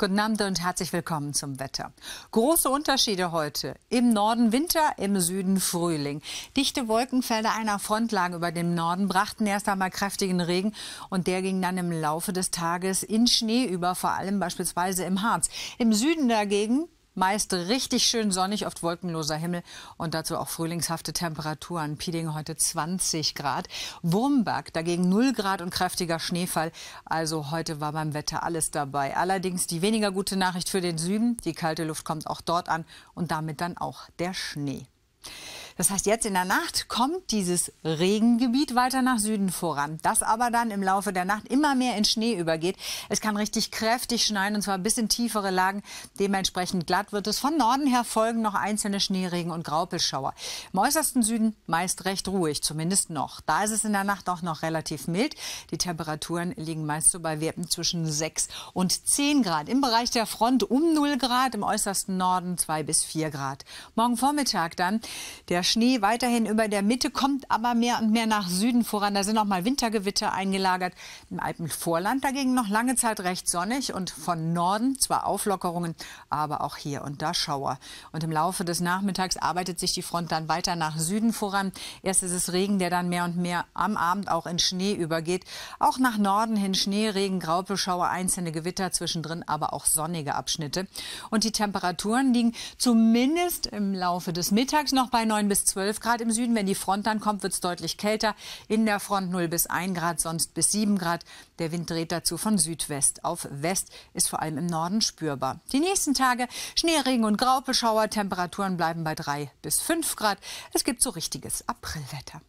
Guten Abend und herzlich willkommen zum Wetter. Große Unterschiede heute. Im Norden Winter, im Süden Frühling. Dichte Wolkenfelder einer Frontlage über dem Norden brachten erst einmal kräftigen Regen und der ging dann im Laufe des Tages in Schnee über, vor allem beispielsweise im Harz. Im Süden dagegen Meist richtig schön sonnig, oft wolkenloser Himmel und dazu auch frühlingshafte Temperaturen. Pieding heute 20 Grad. Wurmberg dagegen 0 Grad und kräftiger Schneefall. Also heute war beim Wetter alles dabei. Allerdings die weniger gute Nachricht für den Süden. Die kalte Luft kommt auch dort an und damit dann auch der Schnee. Das heißt, jetzt in der Nacht kommt dieses Regengebiet weiter nach Süden voran. Das aber dann im Laufe der Nacht immer mehr in Schnee übergeht. Es kann richtig kräftig schneien und zwar bis in tiefere Lagen. Dementsprechend glatt wird es. Von Norden her folgen noch einzelne Schneeregen und Graupelschauer. Im äußersten Süden meist recht ruhig, zumindest noch. Da ist es in der Nacht auch noch relativ mild. Die Temperaturen liegen meist so bei Werten zwischen 6 und 10 Grad. Im Bereich der Front um 0 Grad, im äußersten Norden 2 bis 4 Grad. Morgen Vormittag dann der Schnee weiterhin über der Mitte, kommt aber mehr und mehr nach Süden voran. Da sind auch mal Wintergewitter eingelagert. Im Alpenvorland dagegen noch lange Zeit recht sonnig und von Norden zwar Auflockerungen, aber auch hier und da Schauer. Und im Laufe des Nachmittags arbeitet sich die Front dann weiter nach Süden voran. Erst ist es Regen, der dann mehr und mehr am Abend auch in Schnee übergeht. Auch nach Norden hin Schnee, Regen, Graupelschauer, einzelne Gewitter zwischendrin, aber auch sonnige Abschnitte. Und die Temperaturen liegen zumindest im Laufe des Mittags noch bei 9 bis 12 Grad im Süden. Wenn die Front dann kommt, wird es deutlich kälter. In der Front 0 bis 1 Grad, sonst bis 7 Grad. Der Wind dreht dazu von Südwest auf West, ist vor allem im Norden spürbar. Die nächsten Tage Schneeregen und Graubeschauer. Temperaturen bleiben bei 3 bis 5 Grad. Es gibt so richtiges Aprilwetter.